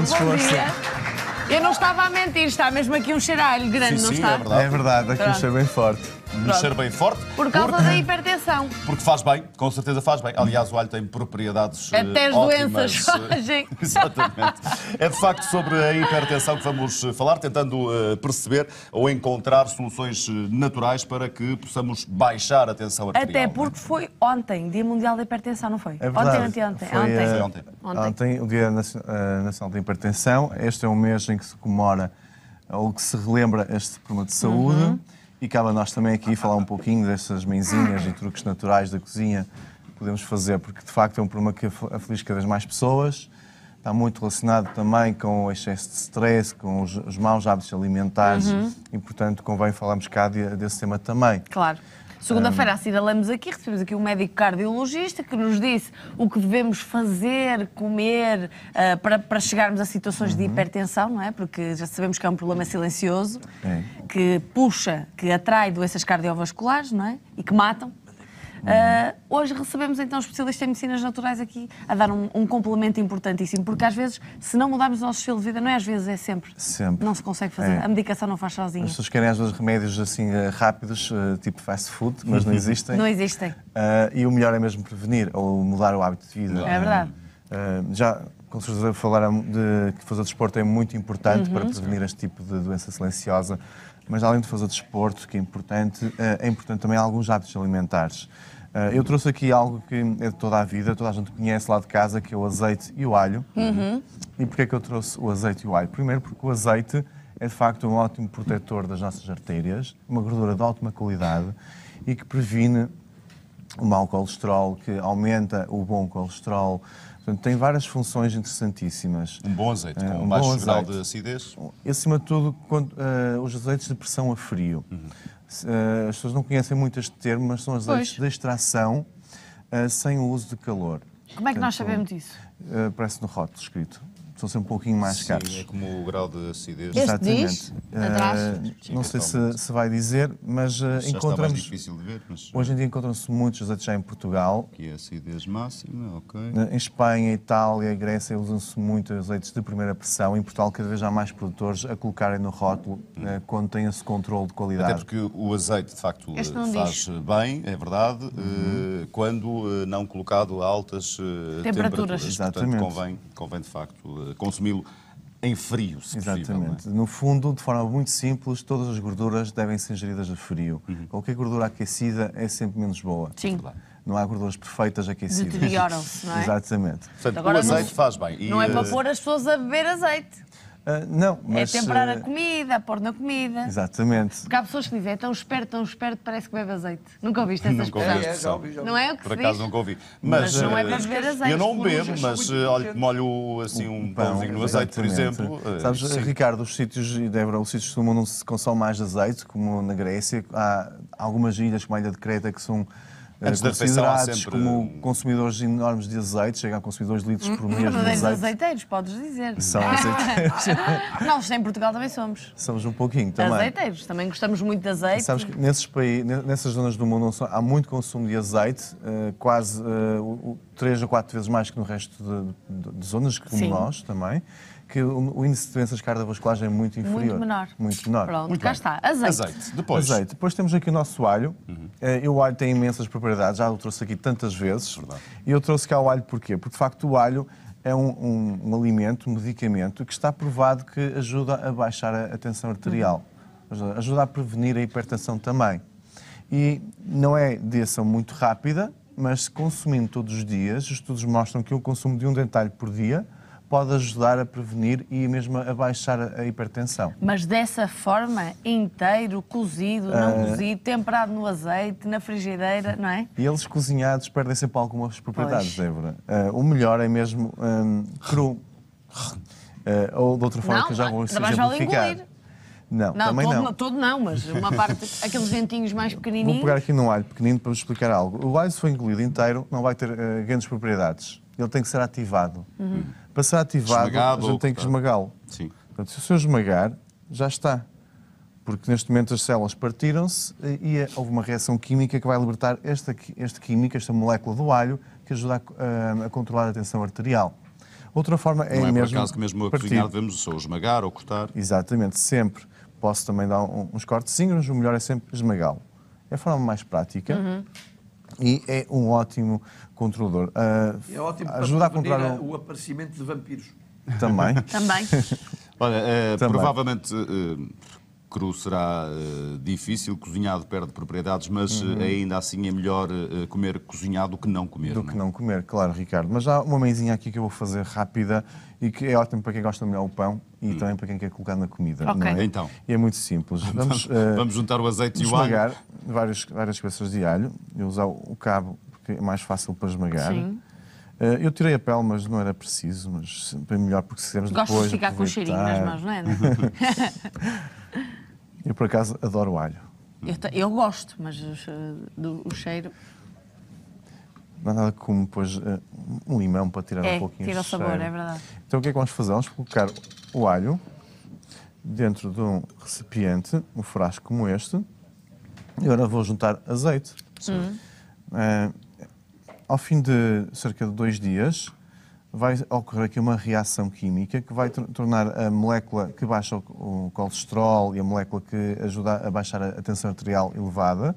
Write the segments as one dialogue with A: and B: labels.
A: disposto. Eu não estava a mentir, está mesmo aqui um cheiralho grande, sim, não sim, está? É verdade, é verdade aqui um cheiro
B: é bem forte mexer
A: bem
C: forte. Por causa porque, da
A: hipertensão.
C: Porque faz bem, com certeza faz bem. Aliás, o alho tem propriedades Até as eh, ótimas. doenças
A: fazem. Exatamente.
C: É de facto sobre a hipertensão que vamos eh, falar, tentando eh, perceber ou encontrar soluções naturais para que possamos
B: baixar a tensão arterial. Até é?
A: porque foi ontem, Dia Mundial da Hipertensão, não foi? É verdade. Ontem, Foi, ontem. ontem. ontem.
B: Ontem, o Dia Nacional da Hipertensão. Este é um mês em que se comemora ou que se relembra este problema de saúde. Uhum. E cabe a nós também aqui falar um pouquinho dessas menzinhas e truques naturais da cozinha que podemos fazer, porque de facto é um problema que aflige cada vez mais pessoas. Está muito relacionado também com o excesso de stress, com os, os maus hábitos alimentares uhum. e, portanto, convém falarmos cá de, desse tema também.
A: Claro. Segunda-feira assinalamos aqui, recebemos aqui um médico cardiologista que nos disse o que devemos fazer, comer, uh, para, para chegarmos a situações uhum. de hipertensão, não é? Porque já sabemos que é um problema silencioso, é. que puxa, que atrai doenças cardiovasculares, não é? E que matam. Uh, hoje recebemos então especialista em medicinas naturais aqui a dar um, um, complemento importantíssimo, porque às vezes, se não mudarmos o nosso estilo de vida, não é às vezes, é sempre. Sempre. Não se consegue fazer. É. A medicação não faz sozinha. As
B: pessoas querem às vezes remédios assim eh, rápidos, eh, tipo fast food, mas não existem. Não existem. Uh, e o melhor é mesmo prevenir ou mudar o hábito de vida. É verdade. Uh, já com certeza falar de que fazer desporto é muito importante uhum. para prevenir este tipo de doença silenciosa mas além de fazer desporto, que é importante, eh, é importante também alguns hábitos alimentares. Eh, eu trouxe aqui algo que é de toda a vida, toda a gente conhece lá de casa, que é o azeite e o alho. Uhum. E porquê é que eu trouxe o azeite e o alho? Primeiro porque o azeite é de facto um ótimo protetor das nossas artérias, uma gordura de ótima qualidade e que previne o mau colesterol, que aumenta o bom colesterol. Portanto, tem várias funções interessantíssimas. Um bom azeite, é, com um, baixo azeite. grau de acidez? E, acima de tudo, quando, uh, os azeites de pressão a frio. Uhum. Uh, as pessoas não conhecem muito este termo, mas são azeites pois. de extração uh, sem o uso de calor.
A: Como é que Portanto, nós sabemos disso?
B: aparece no rótulo escrito são sempre um pouquinho mais Sim, caros. É como o grau de acidez. Exatamente. Diz, uh, não sei então, se, se, vai dizer, mas, uh, mas difícil de ver, mas... Hoje em dia encontram-se muitos azeites já em Portugal. Que é a acidez máxima, ok. Uh, em Espanha, Itália, Grécia usam-se muito azeites de primeira pressão. Em Portugal, cada vez há mais produtores a colocarem no rótulo hum. eh, quando tem esse controle de qualidade. Até porque o azeite, de facto, faz diz.
C: bem, é verdade, uhum. quando não colocado a altas temperaturas. temperaturas. Exatamente. Portanto, convém,
B: convém, de facto, consumi-lo em frio, se Exatamente. Possível, é? No fundo, de forma muito simples, todas as gorduras devem ser ingeridas a frio. Uhum. Qualquer gordura aquecida é sempre menos boa. Sim. É não há gorduras perfeitas aquecidas. Deterioram-se, não é? Exatamente. Portanto, Agora o azeite não, faz bem. E, não é para eh, pôr
A: as pessoas a beber azeite.
B: Uh, não, é mas... É temperar a ah,
A: comida, pôr na comida.
B: Exatamente.
A: Porque há pessoas que dizem, é tão esperto, tão esperto, parece que bebe azeite. Nunca ouviste essa nunca É, já ouvi, já ouvi. Não é o que Por se acaso diz? nunca ouvi. Mas, mas não é ah, para beber azeite. Eu não bebo, mas
C: olho, molho assim um pão, pãozinho no azeite, por exemplo. Sabes, Sim.
B: Ricardo, os sítios, e Débora, os sítios do mundo onde se consome mais azeite, como na Grécia, há algumas ilhas como a Ilha de Creta que são Antes considerados sempre... como consumidores enormes de azeite, chegam a consumidores de litros por hum, mês de azeite.
A: azeiteiros, podes dizer. São ah. azeiteiros. Nós em Portugal também somos.
B: Somos um pouquinho também.
A: Azeiteiros, também gostamos muito de azeite. sabes que
B: nesses países, nessas zonas do mundo há muito consumo de azeite, eh, quase eh, três ou quatro vezes mais que no resto de, de, de zonas como Sim. nós também que o índice de doenças cardiovasculares é muito inferior. Muito menor. Muito menor. Pronto, muito cá bem. está. Azeite. Azeite. Depois. Azeite. Depois temos aqui o nosso alho. Uhum. Uh, o alho tem imensas propriedades, já o trouxe aqui tantas vezes. É verdade. E eu trouxe cá o alho porquê? Porque, de facto, o alho é um, um, um alimento, um medicamento, que está provado que ajuda a baixar a, a tensão arterial. Uhum. Ajuda a prevenir a hipertensão também. E não é de ação muito rápida, mas consumindo todos os dias, estudos mostram que o consumo de um dentalho por dia pode ajudar a prevenir e mesmo a baixar a hipertensão.
A: Mas dessa forma, inteiro, cozido, não ah. cozido, temperado no azeite, na frigideira, não é?
B: E eles cozinhados perdem sempre algumas propriedades, Débora. Uh, o melhor é mesmo um, ah, cru. Uh, ou de outra forma não, que já vou exemplificar. Não, não, também todo, não.
A: Todo não, mas uma parte, aqueles dentinhos mais pequenininhos. Vou pegar
B: aqui num alho pequenino para vos explicar algo. O alho, se for engolido inteiro, não vai ter uh, grandes propriedades ele tem que ser ativado. Uhum. Para ser ativado, Esmagado, a gente tem que esmagá-lo. Sim. Portanto, se o senhor esmagar, já está. Porque neste momento as células partiram-se e é, houve uma reação química que vai libertar esta, este esta molécula do alho, que ajuda a, a, a controlar a tensão arterial. Outra forma é Não é mesmo por acaso que mesmo a cozinhar devemos ou esmagar ou cortar? Exatamente, sempre. Posso também dar uns cortezinhos, mas o melhor é sempre esmagá-lo. É a forma mais prática. Uhum e é um ótimo controlador. Uh, é ótimo ajuda a controlar o aparecimento de vampiros. Também. Também. Olha, eh, provavelmente
C: uh, cru será uh, difícil, cozinhado perde propriedades, mas eh, uhum. ainda assim é melhor uh, comer cozinhado do que não
B: comer. Do não? que é? não comer, claro, Ricardo. Mas há uma mãezinha aqui que eu vou fazer rápida e que é ótimo para quem gosta melhor o pão e hum. também para quem quer colocar na comida. Okay. É? Então. E é muito simples. Vamos, Vamos juntar o azeite e o alho. Várias, várias peças de alho. Eu usar o cabo porque é mais fácil para esmagar. Sim. Eu tirei a pele, mas não era preciso, mas é melhor porque se quisermos depois... Gosto de ficar aproveitar. com o cheirinho nas mãos, não é? Eu, por acaso, adoro alho.
A: Eu, eu gosto, mas o, do, o cheiro.
B: Não há nada como depois eh, um limão para tirar é, um pouquinho tira o sabor, cheiro. é verdade. Então o que é que vamos fazer? Vamos colocar o alho dentro de um recipiente, um frasco como este. E agora vou juntar azeite. Uh, ao fim de cerca de dois dias, vai ocorrer aqui uma reação química que vai tornar a molécula que baixa o colesterol e a molécula que ajuda a baixar a tensão arterial elevada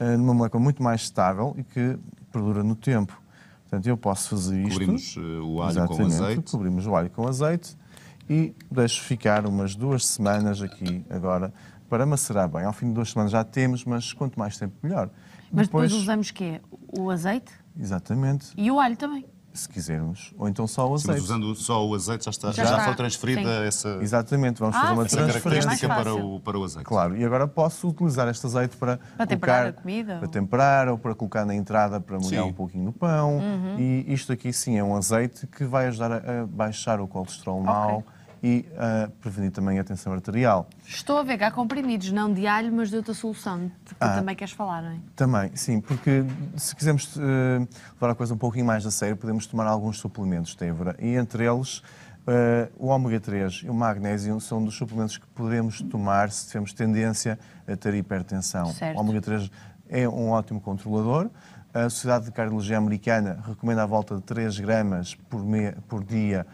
B: eh, numa molécula muito mais estável e que perdura no tempo. Portanto, eu posso fazer isto. Cobrimos eh, o alho com azeite. Cobrimos o alho com azeite e deixo ficar umas duas semanas aqui agora para macerar bem. Ao fim de duas semanas já temos, mas quanto mais tempo melhor. Mas depois, depois
A: usamos o quê? O azeite?
B: Exatamente.
A: E o alho também
B: se quisermos, ou então só o azeite. Sim, mas usando só o azeite já, está, já, já está. foi transferida Sim. essa. Exatamente, vamos ah, fazer uma sim, é transferência para o, para o azeite. Claro, e agora posso utilizar este azeite para. Para colocar, temperar a comida? Para temperar ou para colocar na entrada para molhar sim. um pouquinho no pão. Uhum. E isto aqui sim é um azeite que vai ajudar a, baixar o colesterol okay. mau e uh, prevenir também a tensão arterial.
A: Estou a ver cá há comprimidos, não de alho, mas de outra solução, que ah, também queres falar, não é?
B: Também, sim, porque se quisermos uh, levar a coisa um pouquinho mais a sério, podemos tomar alguns suplementos, Tévora, e entre eles Uh, o ômega 3 e o magnésio são dos suplementos que podemos tomar se tivermos tendência a ter hipertensão. Certo. O ômega 3 é um ótimo controlador. A Sociedade de Cardiologia Americana recomenda a volta de 3 gramas por, por dia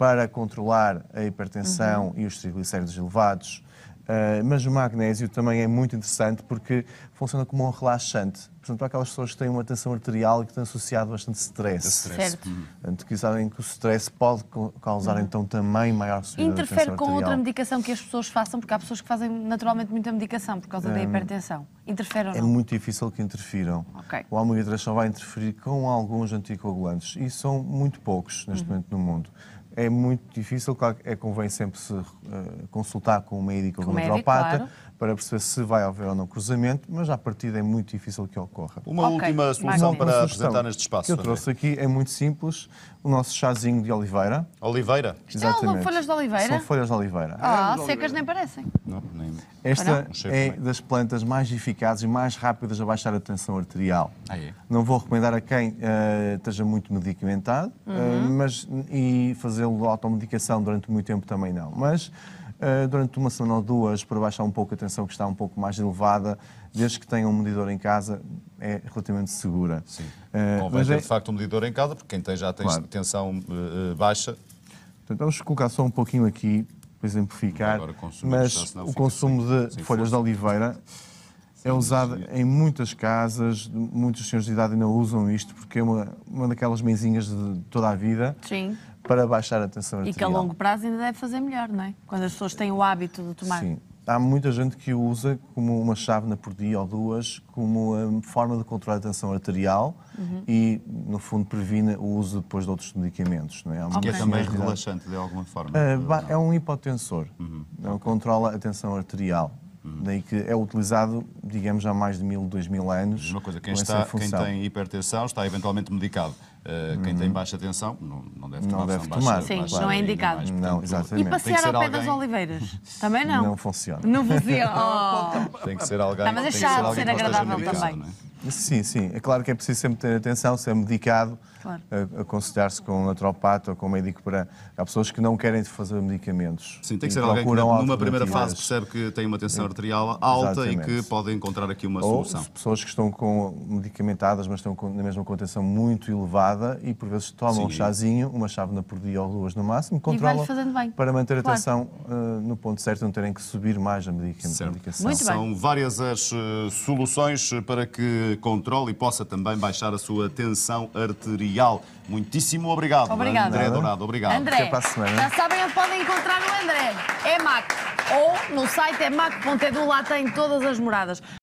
B: para controlar a hipertensão uhum. e os triglicéridos elevados. Uh, mas o magnésio também é muito interessante porque funciona como um relaxante. Portanto, para aquelas pessoas que têm uma tensão arterial e que estão associado bastante stress. stress. Certo. Uhum. Portanto, que sabem que o stress pode causar uhum. então também maior subida Interfere com arterial. outra
A: medicação que as pessoas façam, porque há pessoas que fazem naturalmente muita medicação por causa um, da hum. hipertensão. Interfere ou é não? É
B: muito difícil que interfiram. Okay. O só vai interferir com alguns anticoagulantes e são muito poucos neste uhum. momento no mundo é muito difícil, claro, é convém sempre se uh, consultar com um médico ou um naturopata, claro para perceber se vai haver ou não cruzamento, mas à partida é muito difícil que ocorra. Uma okay. última solução para apresentar neste espaço. que eu trouxe aqui é muito simples, o nosso chazinho de oliveira. Oliveira? É Exatamente. São folhas de oliveira? São folhas de oliveira. Ah, secas nem parecem. Não, nem... Esta não? é das plantas mais eficazes e mais rápidas a baixar a tensão arterial. Ah, é. Não vou recomendar a quem uh, esteja muito medicamentado, eh, uhum. uh, mas e fazê-lo automedicação durante muito tempo também não. Mas eh, durante uma semana ou duas para baixar um pouco a tensão que está um pouco mais elevada, desde que tenha um medidor em casa, é relativamente segura. Sim, uh, convém ter é... de
C: facto um medidor em casa, porque quem tem já tem claro. tensão
B: uh, baixa. Portanto, vamos colocar só um pouquinho aqui para exemplificar, Agora, mas o consumo é sem, de sem folhas força. de oliveira é usado em muitas casas, muitos senhores de idade ainda usam isto, porque é uma, uma daquelas mesinhas de toda a vida. Sim para baixar a tensão arterial. E que a longo
A: prazo ainda deve fazer melhor, não é? Quando as pessoas têm o hábito de tomar. Sim.
B: Há muita gente que usa como uma chávena por dia ou duas como uma forma de controlar a tensão arterial uhum. e, no fundo, previne o uso depois de outros medicamentos. Não é? Okay. é também relaxante, de alguma forma. Ah, é um hipotensor, uhum. okay. controla a tensão arterial. Uhum. Daí que é utilizado, digamos, há mais de mil, dois mil anos. Uma coisa, quem, está, quem tem
C: hipertensão está eventualmente medicado. Uh, uhum. Quem tem uhum. baixa tensão não, não deve tomar. Não deve tomar. Sim, baixa, não é indicado. Mais, não, exatamente. E passear ao pé alguém... das
A: oliveiras? Também não. Não
B: funciona. Não funciona. Oh. Tem que ser oh. alguém. Está mas é chato ser, ser agradável também. É? Sim, sim. É claro que é preciso sempre ter atenção, ser medicado, claro. Eh, aconselhar-se com um naturopata ou com um médico para. Há pessoas que não querem fazer medicamentos. Sim, tem que ser alguém que numa primeira fase
C: percebe que tem uma tensão arterial alta Exatamente. e que pode encontrar aqui uma ou solução.
B: pessoas que estão com medicamentadas, mas estão com, na mesma com tensão muito elevada e por vezes tomam sim. um chazinho, uma chávena por dia ou duas no máximo, controlam
A: para manter a tensão
B: claro. Eh, no ponto certo, não terem que subir mais a medicação. Muito São
C: várias as eh, soluções para que controle e possa também baixar a sua tensão arterial. Muitíssimo obrigado, André Dourado. Obrigado. André, para a semana. já
A: sabem onde podem encontrar o André. É Mac. Ou no site é mac.edu, lá tem todas as moradas.